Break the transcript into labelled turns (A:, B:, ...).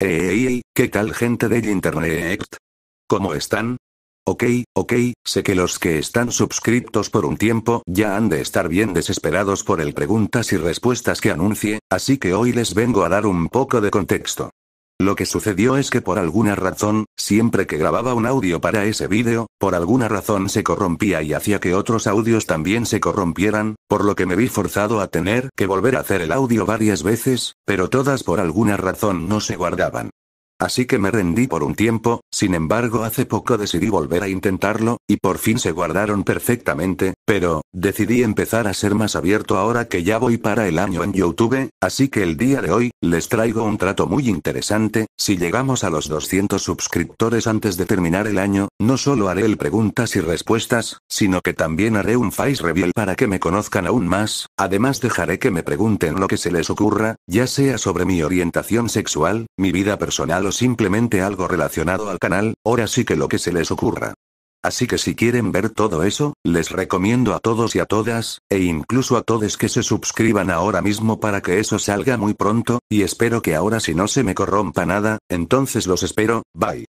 A: Eh, Ey, ¿qué tal gente de internet? ¿Cómo están? Ok, ok, sé que los que están suscriptos por un tiempo ya han de estar bien desesperados por el preguntas y respuestas que anuncie, así que hoy les vengo a dar un poco de contexto. Lo que sucedió es que por alguna razón, siempre que grababa un audio para ese vídeo, por alguna razón se corrompía y hacía que otros audios también se corrompieran, por lo que me vi forzado a tener que volver a hacer el audio varias veces, pero todas por alguna razón no se guardaban. Así que me rendí por un tiempo, sin embargo hace poco decidí volver a intentarlo, y por fin se guardaron perfectamente, pero, decidí empezar a ser más abierto ahora que ya voy para el año en YouTube, así que el día de hoy, les traigo un trato muy interesante, si llegamos a los 200 suscriptores antes de terminar el año, no solo haré el preguntas y respuestas, sino que también haré un face reveal para que me conozcan aún más, además dejaré que me pregunten lo que se les ocurra, ya sea sobre mi orientación sexual, mi vida personal simplemente algo relacionado al canal, ahora sí que lo que se les ocurra. Así que si quieren ver todo eso, les recomiendo a todos y a todas, e incluso a todos que se suscriban ahora mismo para que eso salga muy pronto, y espero que ahora si no se me corrompa nada, entonces los espero, bye.